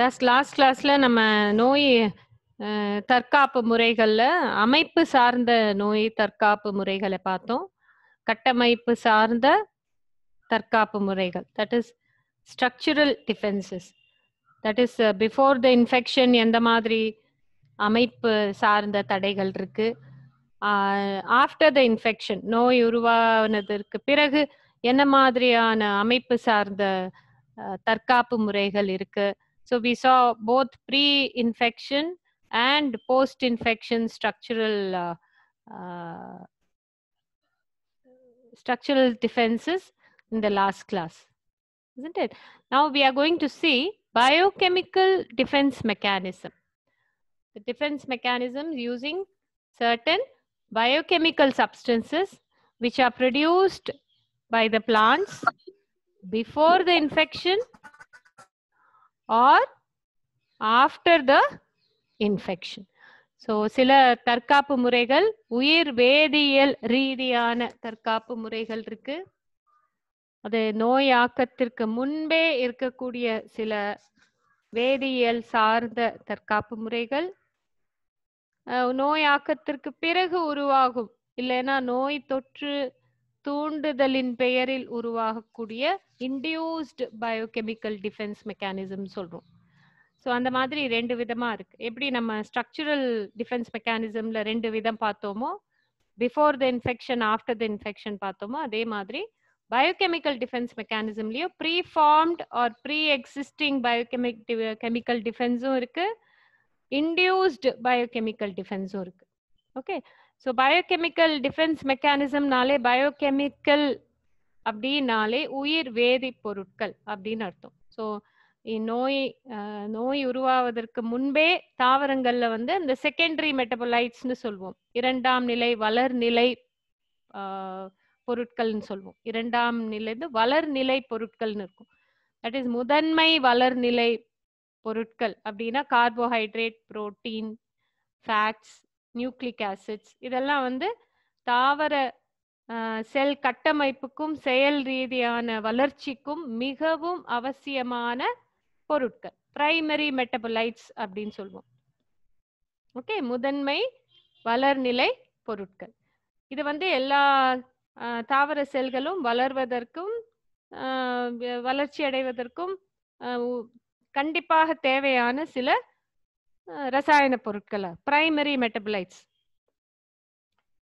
Last last கிளாஸ்ல நம்ம நோய் தற்காப்பு முறைகள்ல அமைப்பு சார்ந்த நோய் தற்காப்பு முறைகளை பார்த்தோம் கட்டமைப்பு சார்ந்த தற்காப்பு முறைகள் that is structural defences that is before the infection எந்த மாதிரி அமைப்பு சார்ந்த தடைகள் இருக்கு ஆஃப்டர் த இன்ஃபெக்ஷன் நோய் உருவானதற்கு பிறகு என்ன மாதிரியான அமைப்பு சார்ந்த தற்காப்பு முறைகள் இருக்குது So we saw both pre-infection and post-infection structural uh, uh, structural defenses in the last class, isn't it? Now we are going to see biochemical defense mechanism. The defense mechanism using certain biochemical substances which are produced by the plants before the infection or after the infection. So சில தற்காப்பு முறைகள் உயிர் வேதியியல் ரீதியான தற்காப்பு முறைகள் இருக்கு அது நோயாக்கத்திற்கு முன்பே இருக்கக்கூடிய சில வேதியியல் சார்ந்த தற்காப்பு முறைகள் நோயாக்கத்திற்கு பிறகு உருவாகும் இல்லைன்னா நோய் தொற்று தூண்டுதலின் பெயரில் உருவாகக்கூடிய இன்டியூஸ்டு பயோகெமிக்கல் டிஃபென்ஸ் மெக்கானிசம் சொல்கிறோம் ஸோ அந்த மாதிரி ரெண்டு விதமாக இருக்கு எப்படி நம்ம ஸ்ட்ரக்சரல் டிஃபென்ஸ் மெக்கானிசம்ல ரெண்டு விதம் பார்த்தோமோ before the infection after the infection பார்த்தோமோ அதே மாதிரி பயோகெமிக்கல் டிஃபென்ஸ் மெக்கானிசம்லயோ preformed or pre existing biochemic chemical டிஃபென்ஸும் இருக்கு இன்டியூஸ்டு பயோகெமிக்கல் டிஃபென்ஸும் இருக்குது ஓகே ஸோ பயோகெமிக்கல் டிஃபென்ஸ் மெக்கானிசம்னாலே பயோகெமிக்கல் அப்படின்னாலே உயிர் வேதி பொருட்கள் அப்படின்னு அர்த்தம் ஸோ நோய் நோய் உருவாவதற்கு முன்பே தாவரங்கள்ல வந்து இந்த செகண்டரி மெட்டபலைட்ஸ்னு சொல்வோம் இரண்டாம் நிலை வளர்நிலை பொருட்கள்னு சொல்வோம் இரண்டாம் நிலை வளர்நிலை பொருட்கள்னு இருக்கும் தட் இஸ் முதன்மை வளர்நிலை பொருட்கள் அப்படின்னா carbohydrate protein fats nucleic acids இதெல்லாம் வந்து தாவர செல் கட்டமைப்புக்கும் செயல் ரீதியான வளர்ச்சிக்கும் மிகவும் அவசியமான பொருட்கள் பிரைமரி மெட்டபலைட்ஸ் அப்படின்னு சொல்லுவோம் ஓகே முதன்மை வளர்நிலை பொருட்கள் இது வந்து எல்லா தாவர செல்களும் வளர்வதற்கும் வளர்ச்சி அடைவதற்கும் கண்டிப்பாக தேவையான சில ரசாயன பொருட்களை பிரைமரி மெட்டபிளைட்ஸ்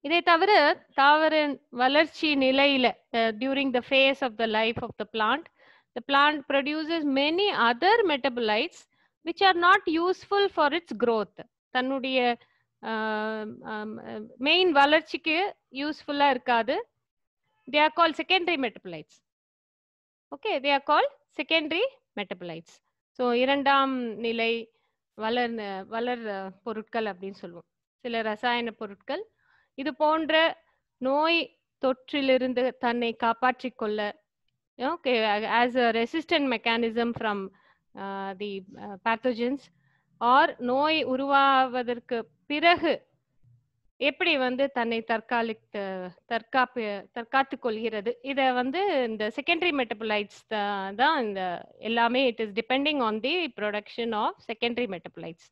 இதை தவிர தாவர வளர்ச்சி நிலையில during the phase of the life of the plant the plant produces many other metabolites which are not useful for its growth தன்னுடைய மெயின் வளர்ச்சிக்கு யூஸ்ஃபுல்லாக இருக்காது they are call secondary metabolites okay they are call secondary metabolites so இரண்டாம் நிலை வளர் வளர் பொருட்கள் அப்படின்னு சொல்லுவோம் சில ரசாயன பொருட்கள் இது போன்ற நோய் தொற்றிலிருந்து தன்னை காப்பாற்றி கொள்ள okay as a resistant mechanism from the pathogens or நோய் உருவாவதற்கு பிறகு எப்படி வந்து தன்னை தற்காலிக் தற்காப்பு தற்காத்து கொள்கிறது இதை வந்து இந்த செகண்டரி மெட்டபுலைட்ஸ் தான் இந்த எல்லாமே it is depending on the production of secondary metabolites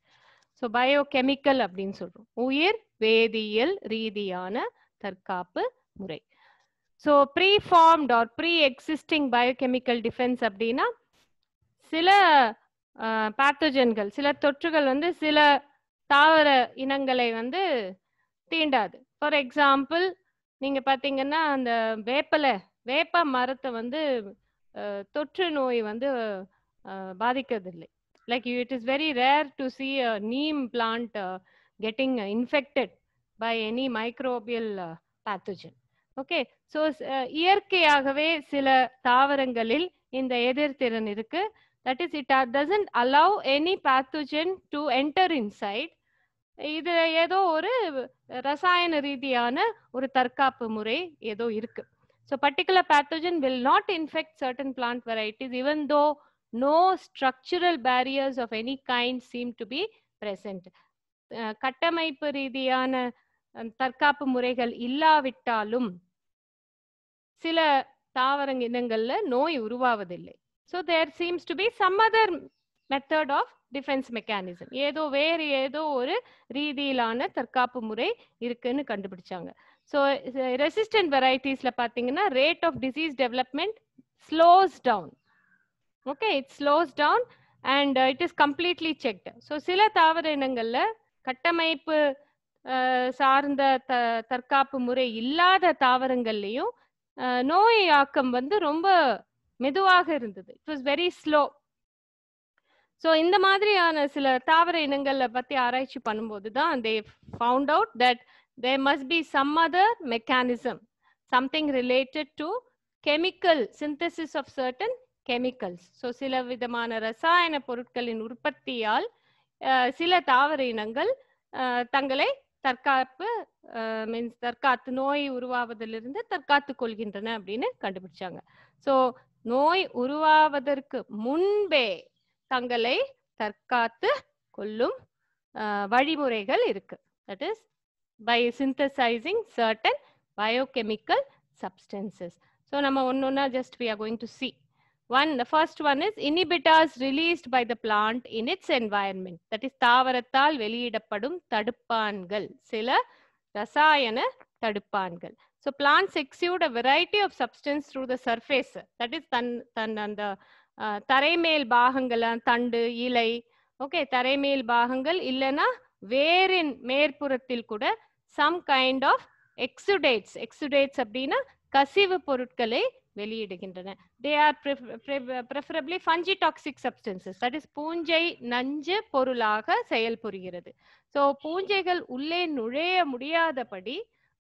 so biochemical அப்படின்னு சொல்கிறோம் உயிர் வேதியியல் ரீதியான தற்காப்பு முறை so preformed or pre existing biochemical defence அப்படின்னா சில பேத்தோஜன்கள் சில தொற்றுகள் வந்து சில தாவர இனங்களை வந்து தீண்டாது ஃபார் எக்ஸாம்பிள் நீங்க பாத்தீங்கன்னா அந்த வேப்பலை வேப்ப மரத்தை வந்து தொற்று நோய் வந்து பாதிக்கிறதில்லை like it is very rare to see a neem plant getting infected by any microbial pathogen okay so இயற்கையாகவே சில தாவரங்களில் இந்த எதிர்த்திறன் இருக்கு that is it or doesn't allow any pathogen to enter inside இது ஏதோ ஒரு ரசாயன ரீதியான ஒரு தற்காப்பு முறை ஏதோ இருக்கு so particular pathogen will not infect certain plant varieties even though no structural barriers of any kind seem to be present கட்டமைப்பு ரீதியான தற்காப்பு முறைகள் இல்லாவிட்டாலும் சில தாவரங்க இனங்கள்ல நோய் உருவாவதில்லை so there seems to be some other method of defence mechanism ஏதோ வேறு ஏதோ ஒரு ரீதியிலான தற்காப்பு முறை இருக்குன்னு கண்டுபிடிச்சாங்க ஸோ ரெசிஸ்டன்ட் வெரைட்டிஸில் பார்த்தீங்கன்னா rate of disease development slows down okay it slows down and it is completely checked so சில தாவர இனங்களில் கட்டமைப்பு uh, சார்ந்த த தற்காப்பு முறை இல்லாத தாவரங்கள்லையும் uh, நோய் ஆக்கம் வந்து ரொம்ப மெதுவாக இருந்தது it was very slow so இந்த மாதிரியான சில தாவர இனங்களை பற்றி ஆராய்ச்சி பண்ணும்போது தான் they found out that they must be some other mechanism something related to chemical synthesis of certain chemicals so சில விதமான ரசாயன பொருட்களின் உற்பத்தியால் சில தாவர இனங்கள் தங்களை தற்காப்பு மீன்ஸ் தற்காத்து நோய் உருவாவதிலிருந்து தற்காத்து கொள்கின்றன அப்படின்னு கண்டுபிடிச்சாங்க ஸோ நோய் உருவாவதற்கு முன்பே தங்களை தற்காத்து கொள்ளும் வழிமுறைகள் இருக்கு that is by synthesizing certain biochemical substances so நம்ம ஒன்று ஒன்றா just we are going to see one the first one is inhibitors released by the plant in its environment that is தாவரத்தால் வெளியிடப்படும் தடுப்பான்கள் சில ரசாயன தடுப்பான்கள் so plants exude a variety of substance through the surface that is தன் தன் அந்த தரைமேல் பாகங்கள் தண்டு இலை ஓகே தரைமேல் பாகங்கள் இல்லைன்னா வேரின் மேற்புறத்தில் கூட some kind of exudates exudates அப்படின்னா கசிவு பொருட்களை வெளியிடுகின்றன they are preferably fungi toxic substances that is பூஞ்சை நஞ்சு பொருளாக செயல்புரிகிறது ஸோ பூஞ்சைகள் உள்ளே நுழைய முடியாதபடி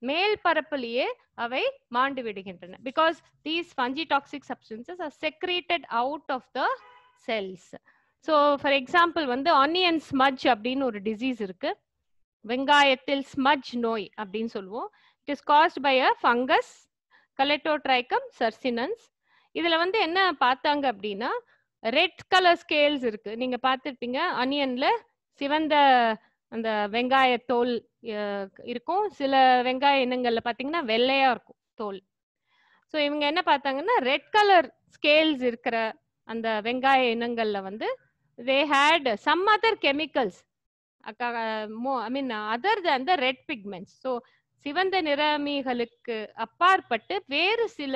மேல் பரப்பிலேயே அவை மாண்டு விடுகின்றன because these fungi toxic substances are secreted out of the cells so for example வந்து ஆனியன் ஸ்மஜ் அப்படின்னு ஒரு டிசீஸ் இருக்கு வெங்காயத்தில் ஸ்மஜ் நோய் அப்படின்னு சொல்லுவோம் it is caused by a fungus Colletotrichum circinans இதுல வந்து என்ன பார்த்தாங்க அப்படின்னா ரெட் கலர் ஸ்கேல்ஸ் இருக்கு நீங்க பார்த்துருப்பீங்க ஆனியன்ல சிவந்த அந்த வெங்காய தோல் இருக்கும் சில வெங்காய இனங்கள்ல பாத்தீங்கன்னா வெள்ளையா இருக்கும் தோல் ஸோ இவங்க என்ன பார்த்தாங்கன்னா ரெட் கலர் ஸ்கேல்ஸ் இருக்கிற அந்த வெங்காய இனங்கள்ல வந்து they had some other chemicals I mean other than the red pigments so சிவந்த நிறமிகளுக்கு அப்பாற்பட்டு வேறு சில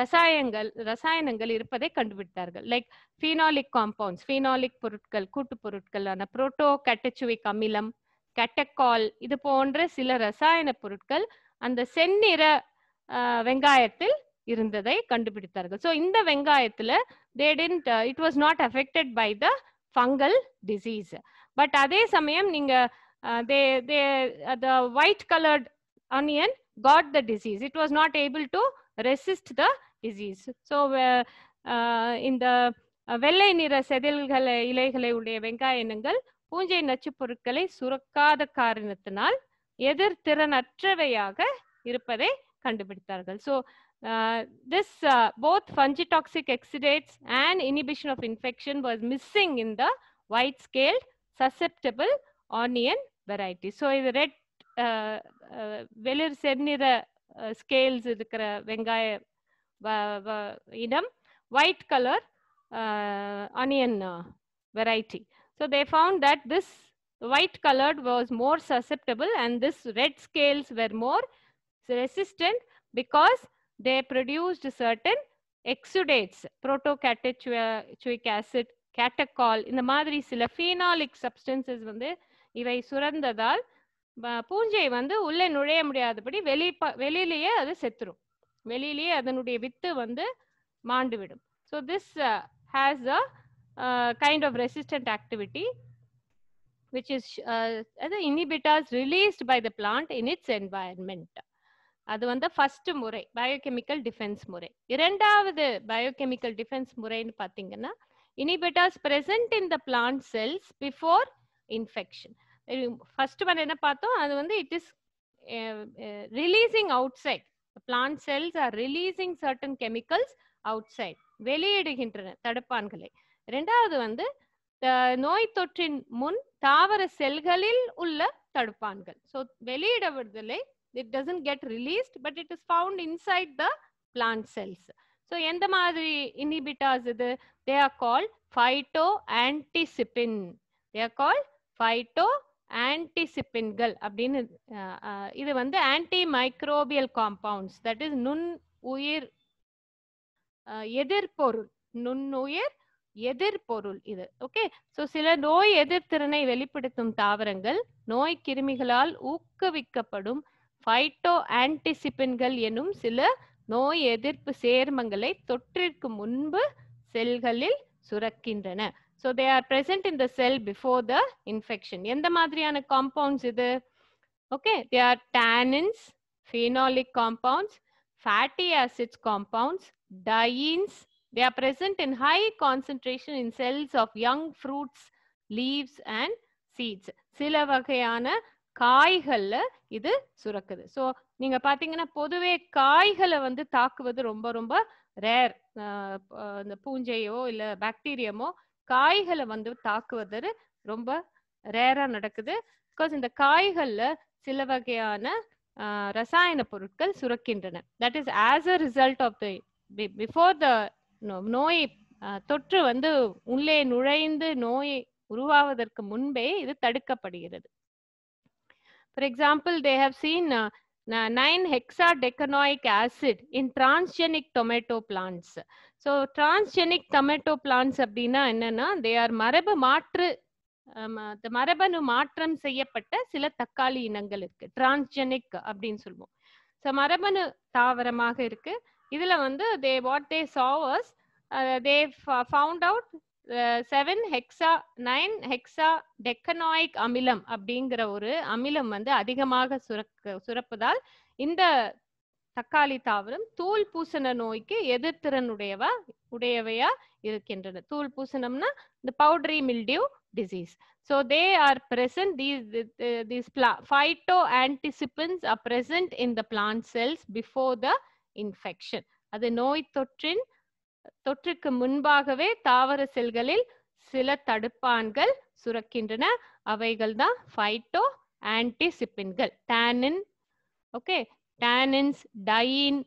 ரசாயங்கள் ரசாயனங்கள் இருப்பதை கண்டுபிடித்தார்கள் லைக் ஃபீனாலிக் காம்பவுண்ட்ஸ் ஃபீனாலிக் பொருட்கள் கூட்டு பொருட்களான புரோட்டோ கேட்டச்சுவிக் அமிலம் கெட்டக்கால் இது போன்ற சில ரசாயன பொருட்கள் அந்த செந்நிற வெங்காயத்தில் இருந்ததை கண்டுபிடித்தார்கள் ஸோ இந்த வெங்காயத்தில் they tend it was not affected by the fungal disease but அதே சமயம் நீங்கள் they they the white coloured onion got the disease it was not able to resist the disease. So uh, uh, இந்த வெள்ளை நிற செதில்களை இலைகளை உடைய வெங்காய இனங்கள் பூஞ்சை நச்சு பொருட்களை சுரக்காத காரணத்தினால் எதிர் திறனற்றவையாக இருப்பதை கண்டுபிடித்தார்கள் so this uh, both fungitoxic exudates and inhibition of infection was missing in the wide scale susceptible onion variety so இது ரெட் வெளிர் செந்நிற ஸ்கேல்ஸ் இருக்கிற வெங்காய idam white color onion variety so they found that this white colored was more susceptible and this red scales were more resistant because they produced certain exudates protocatechouic acid catechol இந்த மாதிரி சில phenolic substances வந்து இவை சுரந்ததால் பூஞ்சை வந்து உள்ளே நுழைய முடியாதபடி வெளி வெளியிலேயே அது செத்துரும் வெளியிலேயே அதனுடைய வித்து வந்து மாண்டுவிடும் so this has a kind of resistant activity which is அது inhibitors released by the plant in its environment அது வந்து ஃபர்ஸ்ட் முறை பயோகெமிக்கல் டிஃபென்ஸ் முறை இரண்டாவது பயோகெமிக்கல் டிஃபென்ஸ் முறைன்னு பார்த்தீங்கன்னா inhibitors present in the plant cells before infection first one என்ன பார்த்தோம் அது வந்து it is releasing outside plant cells are releasing certain chemicals outside வெளியிடுகின்றன தடுப்பான்களை ரெண்டாவது வந்து நோய் தொற்றின் முன் தாவர செல்களில் உள்ள தடுப்பான்கள் ஸோ வெளியிடுவதில்லை it doesn't get released but it is found inside the plant cells so எந்த மாதிரி இன்னிபிட்டாஸ் இது they are call phytoanticipin they are call ஃபைட்டோ ஆன்டிசிப்பின்கள் அப்படின்னு இது வந்து antimicrobial compounds that is நுண் உயிர் எதிர்பொருள் நுண்ணுயிர் எதிர்பொருள் இது ஓகே ஸோ சில நோய் எதிர்த்திறனை வெளிப்படுத்தும் தாவரங்கள் நோய் கிருமிகளால் ஊக்குவிக்கப்படும் ஃபைட்டோ ஆன்டிசிபின்கள் எனும் சில நோய் எதிர்ப்பு சேர்மங்களை தொற்றிற்கு முன்பு செல்களில் சுரக்கின்றன so they are present in the cell before the infection எந்த மாதிரியான காம்பவுண்ட்ஸ் இது okay they are tannins phenolic compounds fatty acids compounds, dienes. They are present in high concentration in cells of young fruits, leaves and seeds. சில வகையான காய்கள்ல இது சுரக்குது so நீங்க பாத்தீங்கன்னா பொதுவே காய்களை வந்து தாக்குவது ரொம்ப ரொம்ப ரேர் இந்த பூஞ்சையோ இல்ல பாக்டீரியமோ காய்களை வந்து தாக்குவது ரொம்ப ரேரா நடக்குது பிகாஸ் இந்த காய்கள்ல சில வகையான ரசாயன பொருட்கள் சுரக்கின்றன that is as a result of the before the நோய் தொற்று வந்து உள்ளே நுழைந்து நோய் உருவாவதற்கு முன்பே இது தடுக்கப்படுகிறது for example they have seen 9 hexadecanoic acid in transgenic tomato plants. So transgenic tomato plants அப்படின்னா என்னன்னா தே ஆர் மரபு மாற்று மரபணு மாற்றம் செய்யப்பட்ட சில தக்காளி இனங்கள் இருக்கு டிரான்ஸ்ஜெனிக் அப்படின்னு சொல்லுவோம் ஸோ மரபணு தாவரமாக இருக்கு இதுல வந்து they what they saw they found out seven hexa nine hexadecanoic அமிலம் அப்படிங்கிற ஒரு அமிலம் வந்து அதிகமாக சுரக்க சுரப்பதால் இந்த தக்காளி தாவரம் தூள் பூசண நோய்க்கு எதிர்த்திறனுடையவா உடையவையா இருக்கின்றன தூள் பூசணம்னா இந்த powdery mildew so they are present these these பிளா phytoanticipins are present in the plant cells before the infection அது நோய் தொற்றின் தொற்றுக்கு முன்பாகவே தாவர செல்களில் சில தடுப்பான்கள் சுரக்கின்றன அவைகள் தான் phytoanticipins tannin okay tannins டையின்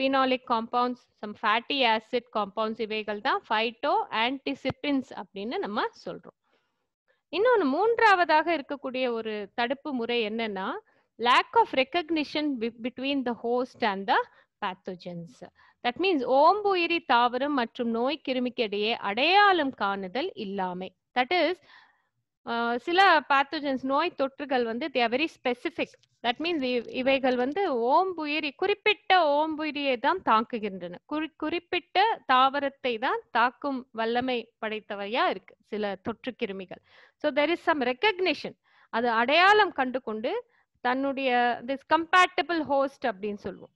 phenolic compounds some fatty acid compounds இவைகள் தான் ஃபைட்டோ ஆன்டிசிபின்ஸ் அப்படின்னு நம்ம சொல்றோம் இன்னொன்று மூன்றாவதாக இருக்கக்கூடிய ஒரு தடுப்பு முறை என்னன்னா lack of recognition between the host and the pathogens. That means ஓம்பு இரி தாவரம் மற்றும் நோய் கிருமிக்கிடையே அடையாளம் காணுதல் இல்லாமை தட் இஸ் சில பேத்தோஜன்ஸ் நோய் தொற்றுகள் வந்து they very specific that means இவைகள் வந்து ஓம்புயிரி குறிப்பிட்ட ஓம்புயிரியை தான் தாக்குகின்றன குறி குறிப்பிட்ட தாவரத்தை தான் தாக்கும் வல்லமை படைத்தவையா இருக்கு சில தொற்று கிருமிகள் so there is some recognition அது அடையாளம் கண்டு கொண்டு தன்னுடைய திஸ் கம்பேட்டபிள் ஹோஸ்ட் அப்படின்னு சொல்லுவோம்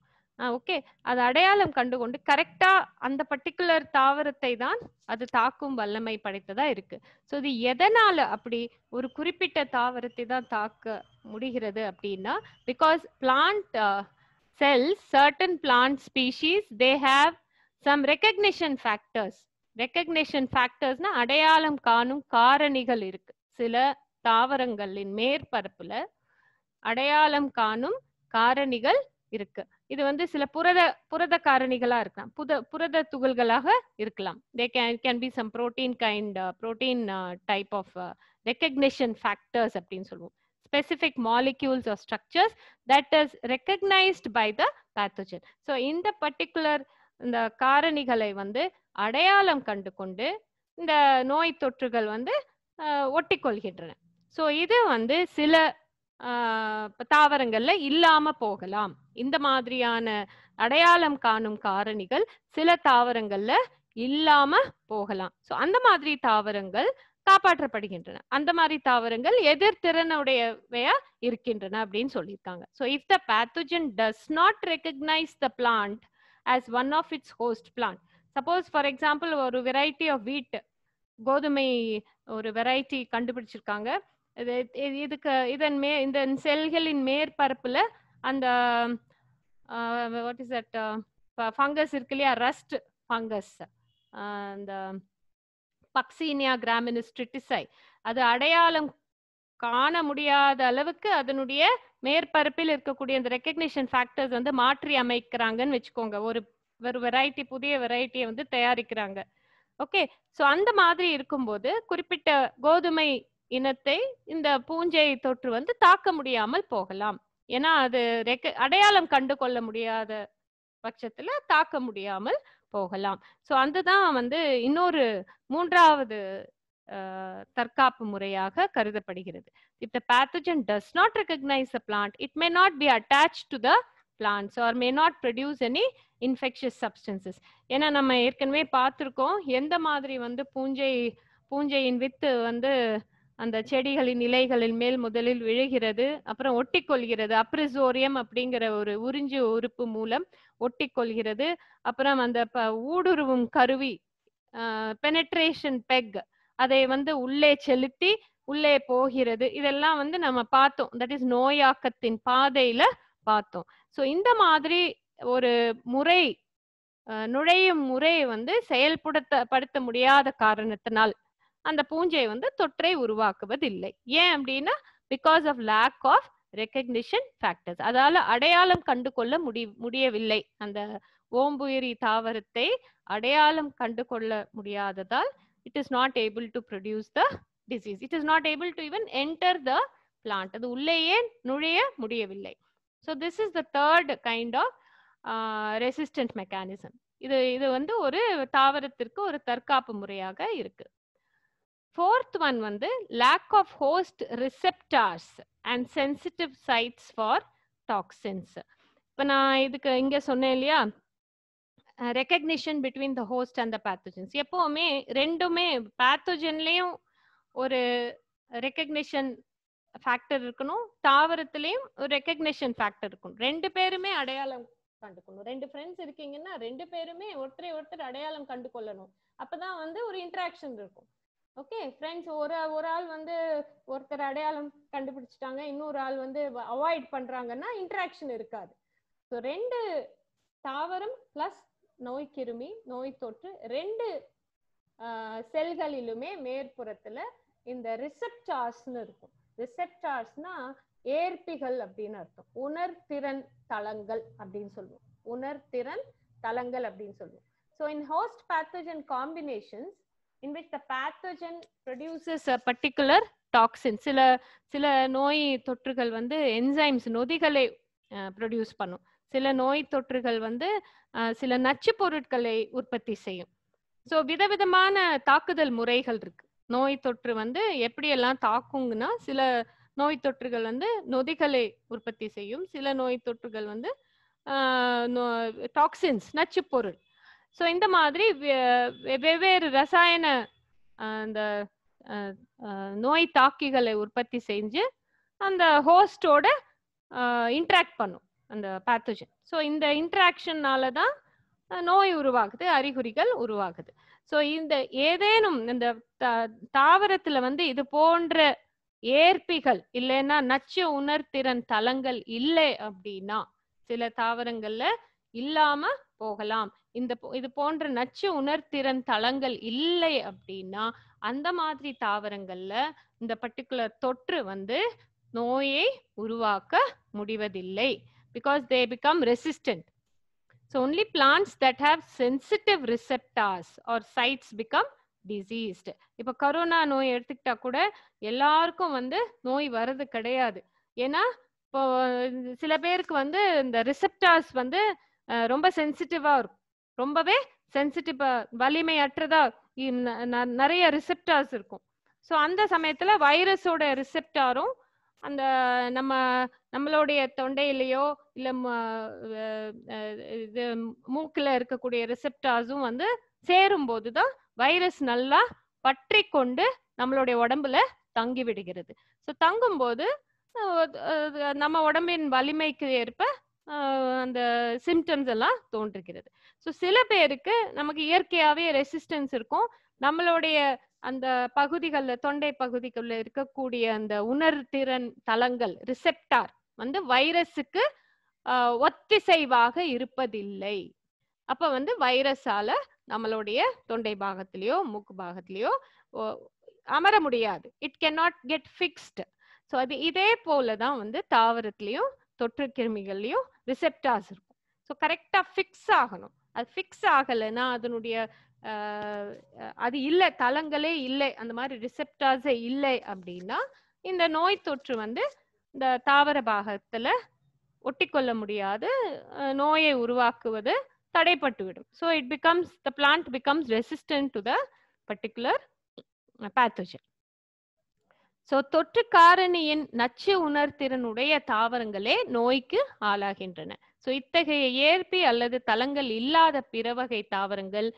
ஓகே அது அடையாளம் கண்டுகொண்டு கரெக்டா அந்த பர்டிகுலர் தாவரத்தை தான் அது தாக்கும் வல்லமை படைத்ததா இருக்கு ஸோ இது எதனால அப்படி ஒரு குறிப்பிட்ட தாவரத்தை தான் தாக்க முடிகிறது அப்படின்னா because plant cells certain plant species they have some recognition factors recognition ஃபேக்டர்ஸ்னா அடையாளம் காணும் காரணிகள் இருக்கு சில தாவரங்களின் மேற்பரப்புல அடையாளம் காணும் காரணிகள் இருக்கு இது வந்து சில புரத புரத காரணிகளா இருக்கலாம் புத புரத துகள்களாக இருக்கலாம் they can can be some protein kind protein type of recognition factors அப்படின்னு சொல்லுவோம் specific molecules or structures that is recognized by the pathogen so இந்த பர்டிகுலர் இந்த காரணிகளை வந்து அடையாளம் கண்டு கொண்டு இந்த நோய் தொற்றுகள் வந்து uh, ஒட்டிக்கொள்கின்றன ஸோ இது வந்து சில தாவரங்கள்ல இல்லாம போகலாம் இந்த மாதிரியான அடையாளம் காணும் காரணிகள் சில தாவரங்கள்ல இல்லாம போகலாம் ஸோ அந்த மாதிரி தாவரங்கள் காப்பாற்றப்படுகின்றன அந்த மாதிரி தாவரங்கள் திறனுடையவையா இருக்கின்றன அப்படின்னு சொல்லியிருக்காங்க so if the pathogen does not recognize the plant as one of its host plant suppose for example ஒரு வெரைட்டி ஆஃப் வீட் கோதுமை ஒரு வெரைட்டி கண்டுபிடிச்சிருக்காங்க இதுக்கு இதன் மே இந்த செல்களின் மேற்பரப்புல அந்த வாட் இஸ் தட் ஃபங்கஸ் இருக்கு இல்லையா ரஸ்ட் ஃபங்கஸ் அந்த பக்சீனியா கிராமினிஸ்ட்ரிட்டிசை அது அடையாளம் காண முடியாத அளவுக்கு அதனுடைய மேற்பரப்பில் இருக்கக்கூடிய அந்த ரெக்கக்னிஷன் ஃபேக்டர்ஸ் வந்து மாற்றி அமைக்கிறாங்கன்னு வச்சுக்கோங்க ஒரு ஒரு வெரைட்டி புதிய வெரைட்டியை வந்து தயாரிக்கிறாங்க ஓகே ஸோ அந்த மாதிரி இருக்கும்போது குறிப்பிட்ட கோதுமை இனத்தை இந்த பூஞ்சை தொற்று வந்து தாக்க முடியாமல் போகலாம் ஏன்னா அது ரெக்க அடையாளம் கண்டு கொள்ள முடியாத பட்சத்துல தாக்க முடியாமல் போகலாம் ஸோ அதுதான் வந்து இன்னொரு மூன்றாவது தற்காப்பு முறையாக கருதப்படுகிறது if the pathogen does not recognize a plant it may not be attach to the plants or may not produce any infectious substances ஏன்னா நம்ம ஏற்கனவே பார்த்துருக்கோம் எந்த மாதிரி வந்து பூஞ்சை பூஞ்சையின் வித்து வந்து அந்த செடிகளின் இலைகளின் மேல் முதலில் விழுகிறது அப்புறம் ஒட்டிக்கொள்கிறது கொள்கிறது அப்ரிசோரியம் அப்படிங்கிற ஒரு உறிஞ்சு உறுப்பு மூலம் ஒட்டிக்கொள்கிறது அப்புறம் அந்த ஊடுருவும் கருவி பெனட்ரேஷன் பெக் அதை வந்து உள்ளே செலுத்தி உள்ளே போகிறது இதெல்லாம் வந்து நம்ம பார்த்தோம் தட் இஸ் நோயாக்கத்தின் பாதையில பார்த்தோம் ஸோ இந்த மாதிரி ஒரு முறை நுழையும் முறையை வந்து செயல்படுத்த படுத்த முடியாத காரணத்தினால் அந்த பூஞ்சை வந்து தொற்றை உருவாக்குவதில்லை ஏன் அப்படின்னா because of lack of recognition factors அதால அடையாளம் கண்டு கொள்ள முடி முடியவில்லை அந்த ஓம்புயிரி தாவரத்தை அடையாளம் கண்டு கொள்ள முடியாததால் it is not able to produce the disease it is not able to even enter the plant அது உள்ளேயே நுழைய முடியவில்லை so this is the third kind of resistant mechanism இது இது வந்து ஒரு தாவரத்திற்கு ஒரு தற்காப்பு முறையாக இருக்கு ஃபோர்த் ஒன் வந்து lack of host receptors and sensitive sites for toxins இப்போ நான் இதுக்கு இங்கே சொன்னேன் இல்லையா recognition between the host and the pathogens எப்போவுமே ரெண்டுமே பேத்தோஜன்லேயும் ஒரு ரெக்கக்னிஷன் ஃபேக்டர் இருக்கணும் தாவரத்துலேயும் ஒரு ரெக்கக்னிஷன் ஃபேக்டர் இருக்கணும் ரெண்டு பேருமே அடையாளம் கண்டுக்கணும் ரெண்டு ஃப்ரெண்ட்ஸ் இருக்கீங்கன்னா ரெண்டு பேருமே ஒருத்தரை ஒருத்தர் அடையாளம் கண்டு கொள்ளணும் அப்பதான் வந்து ஒரு இன்ட்ராக்ஷன் இருக்கும் ஓகே ஃப்ரெண்ட்ஸ் ஒரு ஒரு ஆள் வந்து ஒருத்தர் அடையாளம் கண்டுபிடிச்சிட்டாங்க இன்னொரு ஆள் வந்து அவாய்ட் பண்றாங்கன்னா இன்ட்ராக்ஷன் இருக்காது ஸோ ரெண்டு தாவரம் பிளஸ் நோய் கிருமி நோய் தொற்று ரெண்டு செல்களிலுமே மேற்புறத்துல இந்த ரிசெப்டார்ஸ்னு இருக்கும் ரிசெப்டார்ஸ்னா ஏற்பிகள் அப்படின்னு அர்த்தம் உணர்திறன் தளங்கள் அப்படின்னு சொல்லுவோம் உணர்திறன் தளங்கள் அப்படின்னு சொல்லுவோம் so in host pathogen combinations in which the pathogen produces a particular toxin சில சில நோய் தொற்றுகள் வந்து என்சைம்ஸ் நொதிகளை ப்ரொடியூஸ் பண்ணும் சில நோய் தொற்றுகள் வந்து சில நச்சு பொருட்களை உற்பத்தி செய்யும் ஸோ விதவிதமான தாக்குதல் முறைகள் இருக்கு நோய் தொற்று வந்து எப்படியெல்லாம் தாக்குங்கன்னா சில நோய் தொற்றுகள் வந்து நொதிகளை உற்பத்தி செய்யும் சில நோய் தொற்றுகள் வந்து டாக்ஸின்ஸ் நச்சு பொருள் ஸோ இந்த மாதிரி வெவ்வேறு ரசாயன அந்த நோய் தாக்கிகளை உற்பத்தி செஞ்சு அந்த ஹோஸ்டோட இன்ட்ராக்ட் பண்ணும் அந்த பேத்தஜன் ஸோ இந்த இன்ட்ராக்ஷன்னால தான் நோய் உருவாகுது அறிகுறிகள் உருவாகுது ஸோ இந்த ஏதேனும் இந்த தாவரத்துல வந்து இது போன்ற ஏற்பிகள் இல்லைன்னா நச்சு உணர்திறன் தலங்கள் இல்லை அப்படின்னா சில தாவரங்கள்ல இல்லாம போகலாம் இந்த இது போன்ற நச்சு உணர்திறன் தளங்கள் இல்லை அப்படின்னா அந்த மாதிரி தாவரங்கள்ல இந்த பர்டிகுலர் தொற்று வந்து நோயை உருவாக்க முடிவதில்லை because they become resistant so only plants that have sensitive receptors or sites become diseased இப்போ கரோனா நோய் எடுத்துக்கிட்டா கூட எல்லாருக்கும் வந்து நோய் வர்றது கிடையாது ஏன்னா இப்போ சில பேருக்கு வந்து இந்த ரிசெப்டார்ஸ் வந்து ரொம்ப சென்சிட்டிவாக இருக்கும் ரொம்பவே சென்சிட்டிவ் வலிமையற்றதா நிறைய ரிசெப்டார்ஸ் இருக்கும் ஸோ அந்த சமயத்துல வைரஸோட ரிசெப்டாரும் அந்த நம்ம நம்மளுடைய தொண்டையிலையோ இல்ல இது மூக்கில் இருக்கக்கூடிய ரிசெப்டார்ஸும் வந்து சேரும் போதுதான் வைரஸ் நல்லா பற்றி கொண்டு நம்மளுடைய உடம்புல தங்கி விடுகிறது ஸோ தங்கும் போது நம்ம உடம்பின் வலிமைக்கு ஏற்ப அந்த சிம்டம்ஸ் எல்லாம் தோன்றுகிறது ஸோ சில பேருக்கு நமக்கு இயற்கையாகவே ரெசிஸ்டன்ஸ் இருக்கும் நம்மளுடைய அந்த பகுதிகளில் தொண்டை பகுதிகளில் இருக்கக்கூடிய அந்த உணர்திறன் தளங்கள் ரிசெப்டார் வந்து வைரஸுக்கு ஒத்திசைவாக இருப்பதில்லை அப்ப வந்து வைரஸால நம்மளுடைய தொண்டை பாகத்திலேயோ மூக்கு பாகத்திலேயோ அமர முடியாது it can not get fixed so அது இதே போல தான் வந்து தாவரத்துலேயும் தொற்று கிருமிகள்லையும் ரிசெப்டாஸ் இருக்கும் ஸோ கரெக்டாக ஃபிக்ஸ் ஆகணும் அது ஃபிக்ஸ் ஆகலைன்னா அதனுடைய அது இல்லை தளங்களே இல்லை அந்த மாதிரி ரிசெப்டாஸே இல்லை அப்படின்னா இந்த நோய் தொற்று வந்து இந்த தாவர பாகத்துல ஒட்டிக்கொள்ள முடியாது நோயை உருவாக்குவது தடைப்பட்டுவிடும் so it becomes the plant becomes resistant to the particular pathogen so தொற்று காரணியின் நச்சு உணர்திறனுடைய தாவரங்களே நோய்க்கு ஆளாகின்றன ஸோ இத்தகைய இயற்பி அல்லது தளங்கள் இல்லாத பிறவகை தாவரங்கள்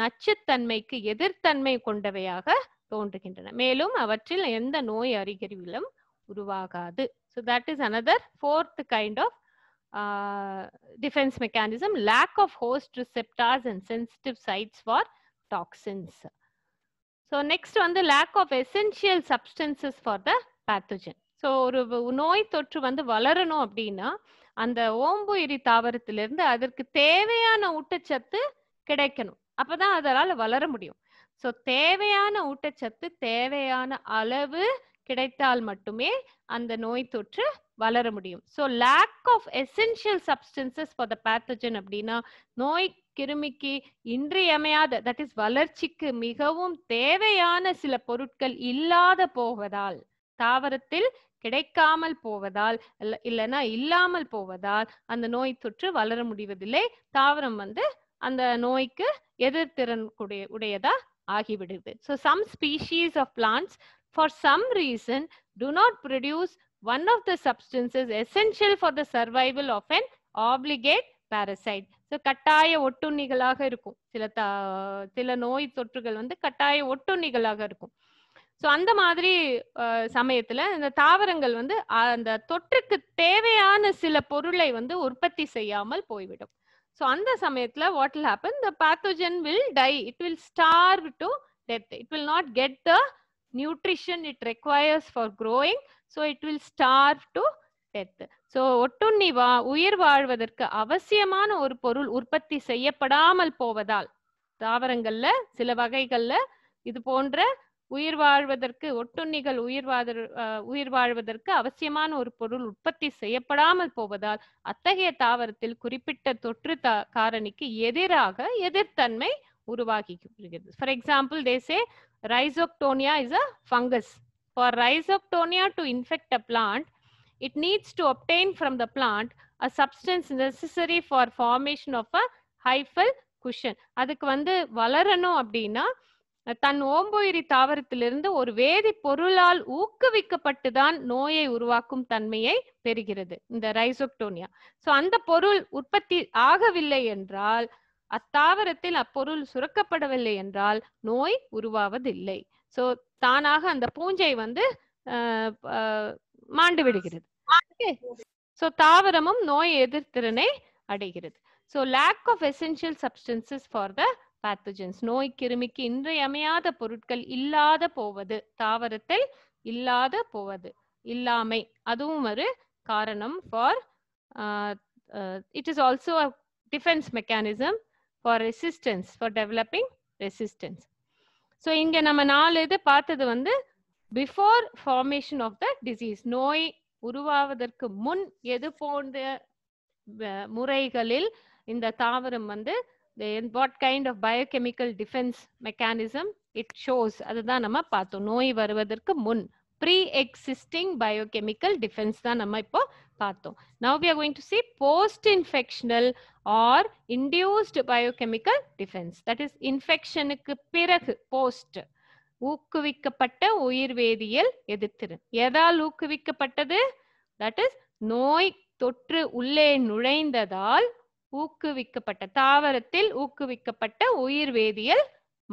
நச்சுத்தன்மைக்கு எதிர்த்தன்மை கொண்டவையாக தோன்றுகின்றன மேலும் அவற்றில் எந்த நோய் அறிகுறிகளும் உருவாகாது so that is another fourth kind of defence mechanism lack of host receptors and sensitive sites for toxins so next வந்து lack of essential substances for the pathogen so ஒரு நோய் தொற்று வந்து வளரணும் அப்படின்னா அந்த ஓம்புயிரி தாவரத்திலிருந்து அதற்கு தேவையான ஊட்டச்சத்து கிடைக்கணும் அப்பதான் அதனால வளர முடியும் சோ தேவையான ஊட்டச்சத்து தேவையான அளவு கிடைத்தால் மட்டுமே அந்த நோய் தொற்று வளர முடியும் so lack of essential substances for the pathogen அப்படின்னா நோய் கிருமிக்கு இன்றியமையாத தட் இஸ் வளர்ச்சிக்கு மிகவும் தேவையான சில பொருட்கள் இல்லாத போவதால் தாவரத்தில் கிடைக்காமல் போவதால் இல்லைன்னா இல்லாமல் போவதால் அந்த நோய் தொற்று வளர முடிவதில்லை தாவரம் வந்து அந்த நோய்க்கு எதிர்த்திறன் கூடிய உடையதா ஆகிவிடுது so some species of plants for some reason to not produce one of the substances essential for the survival of an obligate parasite so கட்டாய ஒட்டுண்ணிகளாக இருக்கும் சில த சில நோய் தொற்றுகள் வந்து கட்டாய ஒட்டுண்ணிகளாக இருக்கும் ஸோ அந்த மாதிரி சமயத்துல இந்த தாவரங்கள் வந்து அந்த தொற்றுக்கு தேவையான சில பொருளை வந்து உற்பத்தி செய்யாமல் போய்விடும் ஸோ அந்த சமயத்துல what will happen the pathogen will die it will starve to death it will not get the nutrition it requires for growing so it will starve to death so ஒட்டுண்ணி வா உயிர் வாழ்வதற்கு அவசியமான ஒரு பொருள் உற்பத்தி செய்யப்படாமல் போவதால் தாவரங்கள்ல சில வகைகள்ல இது போன்ற உயிர் வாழ்வதற்கு ஒட்டுண்ணிகள் உயிர் வாத உயிர் வாழ்வதற்கு அவசியமான ஒரு பொருள் உற்பத்தி செய்யப்படாமல் போவதால் அத்தகைய தாவரத்தில் குறிப்பிட்ட தொற்று தா காரணிக்கு எதிராக எதிர்த்தன்மை உருவாகி for example these rhizoctonia is a fungus for rhizoctonia to infect a plant it needs to obtain from the plant a substance necessary for formation of a hyphal cushion அதுக்கு வந்து வளரணும் அப்படின்னா தன் ஓம்புயிரி தாவரத்திலிருந்து ஒரு வேதி பொருளால் ஊக்குவிக்கப்பட்டுதான் நோயை உருவாக்கும் தன்மையை பெறுகிறது இந்த ரைசோக்டோனியா சோ அந்த பொருள் உற்பத்தி ஆகவில்லை என்றால் அத்தாவரத்தில் அப்பொருள் சுரக்கப்படவில்லை என்றால் நோய் உருவாவதில்லை சோ தானாக அந்த பூஞ்சை வந்து மாண்டு விடுகிறது சோ தாவரமும் நோய் எதிர்த்திறனை அடைகிறது so lack of essential substances for the pathogens நோய் கிருமிக்கு இன்றையமையாத பொருட்கள் இல்லாத போவது தாவரத்தில் இல்லாத போவது இல்லாமை அதுவும் ஒரு காரணம் for it is also a defence mechanism for resistance for developing resistance so இங்கே நம்ம நாலு இது பார்த்தது வந்து before formation of the disease நோய் உருவாவதற்கு முன் எது போன்ற முறைகளில் இந்த தாவரம் வந்து then what kind of biochemical defense mechanism it shows அதுதான் நம்ம பார்த்தோம் நோய் வருவதற்கு முன் existing biochemical பயோகெமிக்கல் டிஃபென்ஸ் தான் நம்ம இப்போ பார்த்தோம் we are going to to post post infectional or biochemical biochemical defence that is இன்ஃபெக்ஷனுக்கு பிறகு போஸ்ட் ஊக்குவிக்கப்பட்ட உயிர்வேதியியல் எதிர்த்திறன் எதால் ஊக்குவிக்கப்பட்டது தட் இஸ் நோய் தொற்று உள்ளே நுழைந்ததால் ஊக்குவிக்கப்பட்ட தாவரத்தில் ஊக்குவிக்கப்பட்ட உயிர் வேதியியல்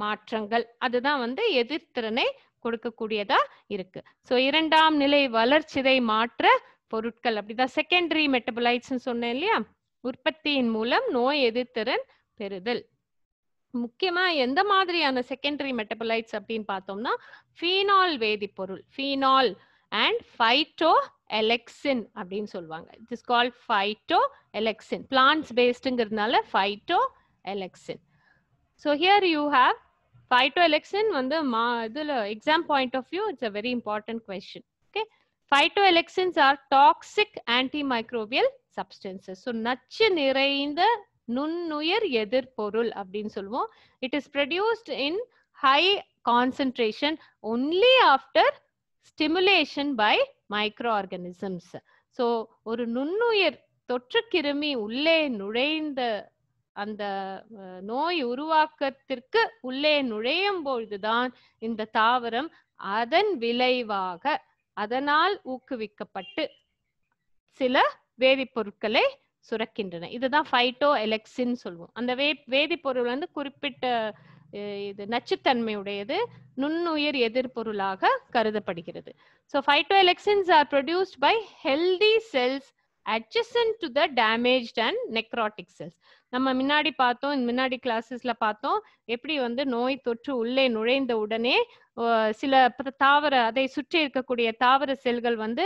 மாற்றங்கள் அதுதான் வந்து எதிர்த்திறனை கொடுக்கக்கூடியதா இருக்கு ஸோ இரண்டாம் நிலை வளர்ச்சிதை மாற்ற பொருட்கள் அப்படிதான் செகண்டரி மெட்டபலைட்ஸ் சொன்னேன் இல்லையா உற்பத்தியின் மூலம் நோய் எதிர்த்திறன் பெறுதல் முக்கியமா எந்த மாதிரியான செகண்டரி மெட்டபலைட்ஸ் அப்படின்னு பார்த்தோம்னா ஃபீனால் வேதிப்பொருள் ஃபீனால் அண்ட் ஃபைட்டோ எலெக்சின் அப்படின்னு சொல்லுவாங்க it is call phytoalexin plants பேஸ்டுங்கிறதுனால phytoalexin so here you have phytoalexin வந்து மா இதில் exam point of view it's a very important question okay phytoalexins are toxic antimicrobial substances so நச்சு நிறைந்த நுண்ணுயிர் எதிர்பொருள் அப்படின்னு சொல்லுவோம் it is produced in high concentration only after stimulation by microorganisms so ஒரு நுண்ணுயிர் தொற்று கிருமி உள்ளே நுழைந்த அந்த நோய் உருவாக்கத்திற்கு உள்ளே நுழையும் பொழுதுதான் இந்த தாவரம் அதன் விளைவாக அதனால் ஊக்குவிக்கப்பட்டு சில வேதிப்பொருட்களை சுரக்கின்றன இதுதான் ஃபைட்டோ எலெக்சின் சொல்லுவோம் அந்த வே வேதிப்பொருள் வந்து குறிப்பிட்ட இது நச்சுத்தன்மையுடையது நுண்ணுயிர் எதிர்பொருளாக கருதப்படுகிறது so phytoalexins are produced by healthy cells adjacent to the damage and necrotic cells நம்ம முன்னாடி பார்த்தோம் முன்னாடி கிளாஸஸ்ல பார்த்தோம் எப்படி வந்து நோய் தொற்று உள்ளே நுழைந்த உடனே சில தாவர அதை சுற்றி இருக்கக்கூடிய தாவர செல்கள் வந்து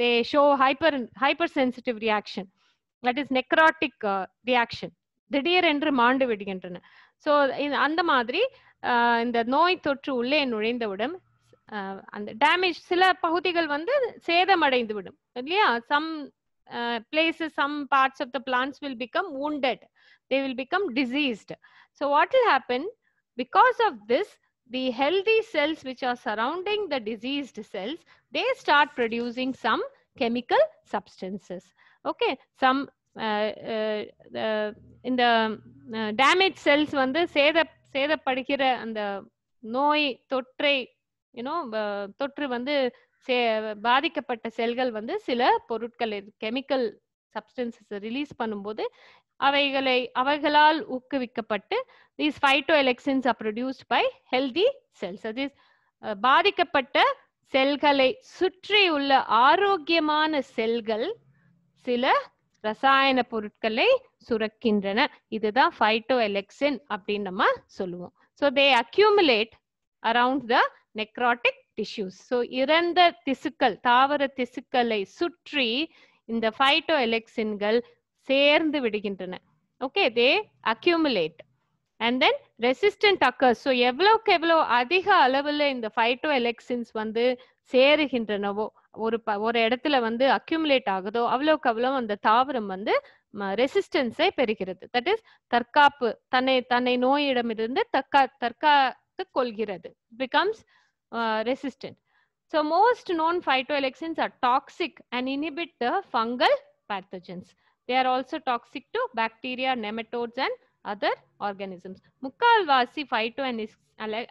they show hyper hypersensitive reaction that is necrotic reaction திடீர் என்று மாண்டு விடுகின்றன சோ அந்த மாதிரி இந்த நோய் தொற்று உள்ளே நுழைந்தவிடும் அந்த டேமேஜ் சில பகுதிகள் வந்து சேதமடைந்து விடும் இல்லையா some places some parts of the plants will become wounded they will become diseased so what'll happen because of this the healthy cells which are surrounding the diseased cells they start producing some chemical substances okay some இந்த damage cells வந்து சேத சேதப்படுகிற அந்த நோய் தொற்றை you know தொற்று வந்து சே பாதிக்கப்பட்ட செல்கள் வந்து சில பொருட்கள் கெமிக்கல் சப்ஸ்டன்சஸ் ரிலீஸ் பண்ணும்போது அவைகளை அவைகளால் ஊக்குவிக்கப்பட்டு these phytoalexins are produced by healthy cells அது பாதிக்கப்பட்ட செல்களை சுற்றியுள்ள ஆரோக்கியமான செல்கள் சில ரசாயன பொருட்களை சுரக்கின்றன இதுதான் ஃபைட்டோ எலெக்சின் அப்படின்னு நம்ம சொல்லுவோம் so they accumulate around the necrotic tissues so இறந்த திசுக்கள் தாவர திசுக்களை சுற்றி இந்த ஃபைட்டோ எலெக்சின்கள் சேர்ந்து விடுகின்றன okay they accumulate and then resistant occurs so எவ்வளோக்கு எவ்வளோ அதிக அளவில் இந்த ஃபைட்டோ எலெக்சின்ஸ் வந்து சேருகின்றனவோ ஒரு ப ஒரு இடத்துல வந்து அக்யூமுலேட் ஆகுதோ அவ்வளோக்கு அவ்வளோ அந்த தாவரம் வந்து ரெசிஸ்டன்ஸை பெறுகிறது தட் இஸ் தற்காப்பு தன்னை தன்னை நோயிடமிருந்து தற்கா தற்காத்து கொள்கிறது becomes resistant so most known phytoalexins are toxic and inhibit the fungal pathogens. They are also toxic to bacteria, nematodes and other organisms. முக்கால்வாசி ஃபைட்டோ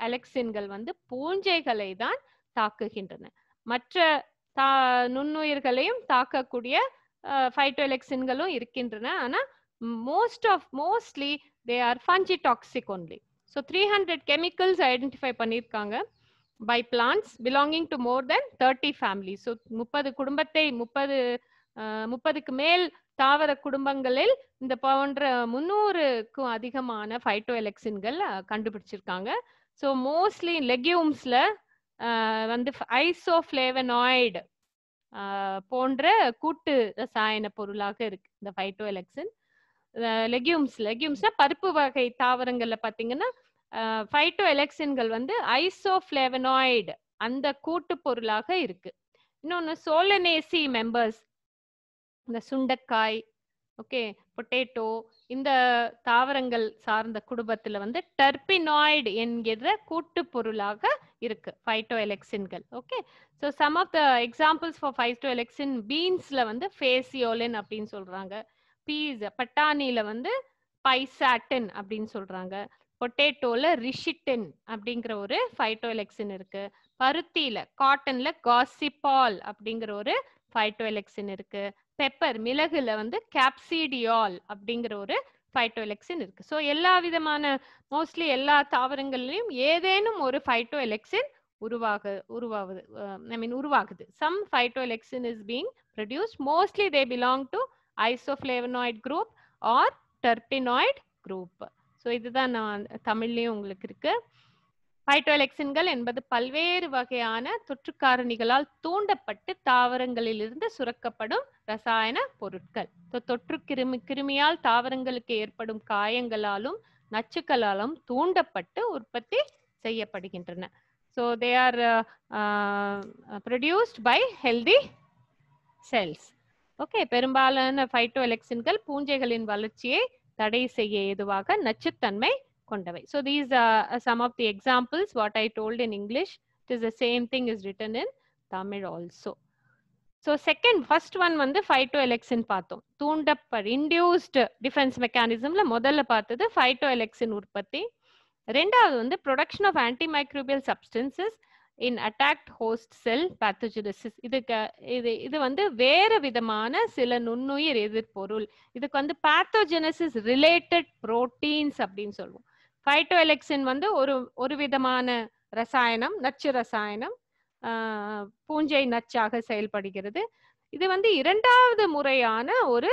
அலெக்சின்கள் வந்து பூஞ்சைகளை தான் தாக்குகின்றன மற்ற தா நுண்ணுயிர்களையும் தாக்கக்கூடிய ஃபைட்டோலெக்சின்களும் இருக்கின்றன ஆனால் most of mostly they are fungi toxic only so three hundred chemicals identify பண்ணியிருக்காங்க by plants belonging to more than thirty family so முப்பது குடும்பத்தை முப்பது முப்பதுக்கு மேல் தாவர குடும்பங்களில் இந்த போன்ற முந்நூறுக்கும் அதிகமான ஃபைட்டோ எலெக்சின்கள் கண்டுபிடிச்சிருக்காங்க ஸோ மோஸ்ட்லி லெக்யூம்ஸில் வந்து ஐசோஃப்ளேவனாய்டு போன்ற கூட்டு ரசாயன பொருளாக இருக்கு இந்த ஃபைட்டோ எலெக்சன் லெக்யூம்ஸ் லெக்யூம்ஸ்னா பருப்பு வகை தாவரங்கள்ல பாத்தீங்கன்னா ஃபைட்டோ எலெக்சன்கள் வந்து ஐசோஃப்ளேவனாய்டு அந்த கூட்டு பொருளாக இருக்கு இன்னொன்று சோலனேசி மெம்பர்ஸ் இந்த சுண்டக்காய் ஓகே பொட்டேட்டோ இந்த தாவரங்கள் சார்ந்த குடும்பத்தில் வந்து டர்பினாய்டு என்கிற கூட்டு பொருளாக இருக்கு ஃபைட்டோ எலெக்சின்கள் okay so some of the examples for phytoalexin பீன்ஸ்ல வந்து ஃபேசியோலின் அப்படின்னு சொல்றாங்க பீஸ் பட்டாணியில வந்து பைசாட்டின் அப்படின்னு சொல்றாங்க பொட்டேட்டோல ரிஷிட்டின் அப்படிங்கிற ஒரு ஃபைட்டோ எலெக்சின் இருக்கு பருத்தியில காட்டன்ல காசிபால் அப்படிங்கிற ஒரு ஃபைட்டோ எலெக்சின் இருக்கு பெப்பர் மிளகுல வந்து கேப்சீடியால் அப்படிங்கிற ஒரு ஃபைட்டோஎலெக்சின் இருக்கு ஸோ எல்லா விதமான மோஸ்ட்லி எல்லா தாவரங்கள்லையும் ஏதேனும் ஒரு ஃபைட்டோஎலெக்சின் உருவாக உருவாகுது ஐ மீன் உருவாகுது some phytoalexin is being produced mostly they belong to isoflavonoid group or terpenoid group so இதுதான் நான் தமிழ்லேயும் உங்களுக்கு இருக்குது பைட்டோலெக்சின்கள் என்பது பல்வேறு வகையான தொற்று காரணிகளால் தூண்டப்பட்டு தாவரங்களிலிருந்து சுரக்கப்படும் ரசாயன பொருட்கள் தொற்று கிருமி கிருமியால் தாவரங்களுக்கு ஏற்படும் காயங்களாலும் நச்சுக்களாலும் தூண்டப்பட்டு உற்பத்தி செய்யப்படுகின்றன so they are produced by healthy cells okay பெரும்பாலான ஃபைட்டோ எலெக்சின்கள் பூஞ்சைகளின் வளர்ச்சியை தடை செய்ய ஏதுவாக நச்சுத்தன்மை கொண்டவை so these some of of examples what I told in English English. It is the same thing is written in Tamil so second first one வந்து ஃபைவ் ஃபைட்டோ எலெக்ஷன் பார்த்தோம் தூண்டப்பர் இன்டியூஸ்டு டிஃபென்ஸ் மெக்கானிசம்ல முதல்ல பார்த்தது ஃபைட்டோ எலெக்ஷன் உற்பத்தி ரெண்டாவது வந்து production of microbial substances in attacked host cell pathogenesis இதுக்கு இது இது வந்து வேறு விதமான சில நுண்ணுயிர் எதிர்பொருள் இதுக்கு வந்து பேத்தோஜெனசிஸ் ரிலேட்டட் புரோட்டீன்ஸ் அப்படின்னு சொல்லுவோம் ஃபைட்டோ எலெக்சின் வந்து ஒரு ஒரு விதமான ரசாயனம் நச்சு ரசாயனம் பூஞ்சை நச்சாக செயல்படுகிறது இது வந்து இரண்டாவது முறையான ஒரு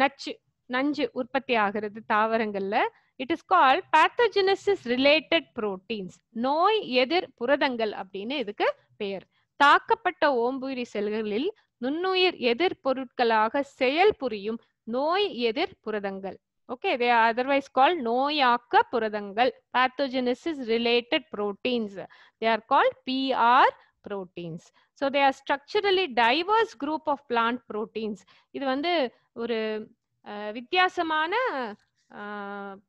நச்சு நஞ்சு உற்பத்தி ஆகிறது தாவரங்கள்ல it is call pathogenesis related proteins நோய் எதிர் புரதங்கள் அப்படின்னு இதுக்கு பெயர் தாக்கப்பட்ட ஓம்புயிரி செல்களில் நுண்ணுயிர் எதிர் பொருட்களாக செயல் புரியும் நோய் எதிர் புரதங்கள் okay they are otherwise called noyaka puradangal pathogenesis related proteins they are called pr proteins so they are structurally diverse group of plant proteins idu vande oru வித்தியாசமான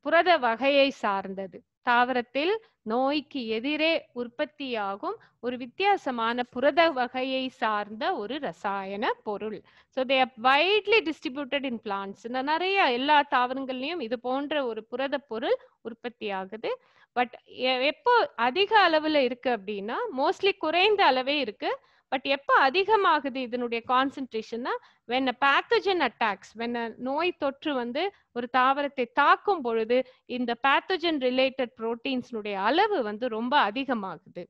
புரத வகையை சார்ந்தது தாவரத்தில் நோய்க்கு எதிரே உற்பத்தியாகும் ஒரு வித்தியாசமான புரத வகையை சார்ந்த ஒரு ரசாயன பொருள் so they are widely distributed in plants நிறைய எல்லா தாவரங்கள்லையும் இது போன்ற ஒரு புரத பொருள் உற்பத்தி ஆகுது பட் எப்போ அதிக அளவில் இருக்கு அப்படின்னா மோஸ்ட்லி குறைந்த அளவே இருக்கு பட் எப்போ அதிகமாகுது இதனுடைய கான்சென்ட்ரேஷன்னா when a pathogen attacks when a நோய் தொற்று வந்து ஒரு தாவரத்தை தாக்கும் பொழுது இந்த பேத்தஜன் ரிலேட்டட் புரோட்டீன்ஸ்னுடைய அளவு வந்து ரொம்ப அதிகமாகுது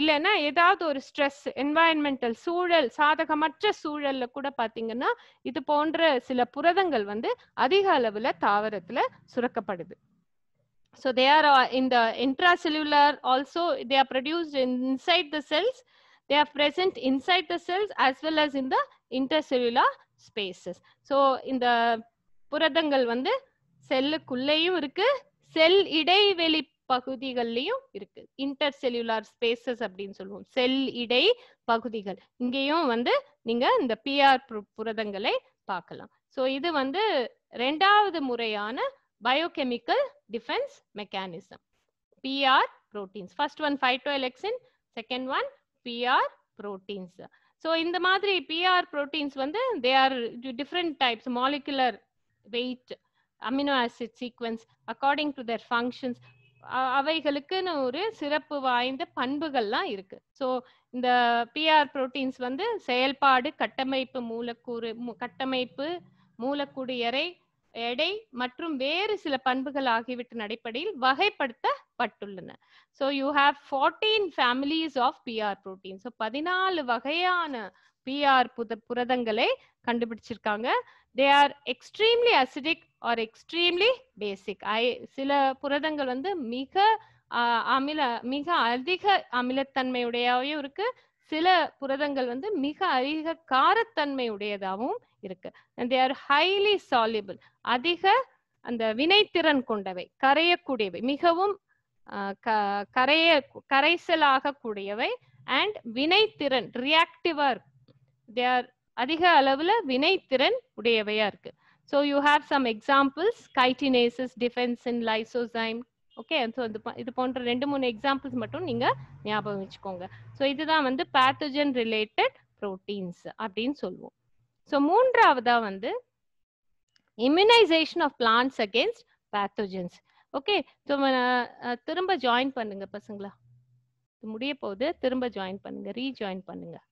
இல்லைன்னா ஏதாவது ஒரு ஸ்ட்ரெஸ் என்வாயன்மெண்டல் சூழல் சாதகமற்ற சூழல்ல கூட பாத்தீங்கன்னா இது போன்ற சில புரதங்கள் வந்து அதிக அளவுல தாவரத்துல சுரக்கப்படுது so they are uh, in the intracellular also they are produced inside the cells They are present inside the cells as well as in the intercellular spaces. So இந்த புரதங்கள் வந்து செல்லுக்குள்ளேயும் இருக்கு செல் இடைவெளி பகுதிகள்லையும் இருக்கு இன்டர் செல்லுலார் ஸ்பேசஸ் அப்படின்னு சொல்லுவோம் செல் இடை பகுதிகள் இங்கேயும் வந்து நீங்க இந்த பிஆர் புரதங்களை பார்க்கலாம் ஸோ இது வந்து ரெண்டாவது முறையான biochemical defence mechanism PR proteins proteins. First one phytoalexin, second one PR proteins so இந்த மாதிரி பிஆர் புரோட்டீன்ஸ் வந்து they are different types molecular weight amino acid sequence according to their functions அவைகளுக்குன்னு ஒரு சிறப்பு வாய்ந்த பண்புகள்லாம் இருக்கு ஸோ இந்த பிஆர் புரோட்டீன்ஸ் வந்து செயல்பாடு கட்டமைப்பு மூலக்கூறு கட்டமைப்பு மூலக்கூடு எடை மற்றும் வேறு சில பண்புகள் ஆகியவற்றின் அடிப்படையில் வகைப்படுத்தப்பட்டுள்ளன so you have fourteen families of PR protein so பதினாலு வகையான பிஆர் புத புரதங்களை கண்டுபிடிச்சிருக்காங்க they are extremely acidic or extremely basic ஐ சில புரதங்கள் வந்து மிக அமில மிக அதிக அமிலத்தன்மையுடையாவையும் இருக்கு சில புரதங்கள் வந்து மிக அதிக காரத்தன்மை உடையதாகவும் இருக்கு and they are highly soluble அதிக அந்த வினைத்திறன் கொண்டவை கரையக்கூடியவை மிகவும் கரைய கரைசலாக கூடியவை அண்ட் வினைத்திறன் ரியாக்டிவா இருக்கு தே ஆர் அதிக அளவுல வினைத்திறன் உடையவையா இருக்கு so you have some examples chitinases defensin lysozyme okay so இது இது போன்ற ரெண்டு மூணு எக்ஸாம்பிள்ஸ் மட்டும் நீங்க ஞாபகம் வச்சுக்கோங்க ஸோ இதுதான் வந்து பேத்தஜன் ரிலேட்டட் ப்ரோட்டீன்ஸ் அப்படின்னு சொல்லுவோம் ஸோ மூன்றாவதா வந்து immunisation of plants against pathogens okay so திரும்ப ஜாயின் பண்ணுங்க பசங்களா முடிய போகுது திரும்ப ஜாயின் பண்ணுங்க ரீஜாயின் பண்ணுங்க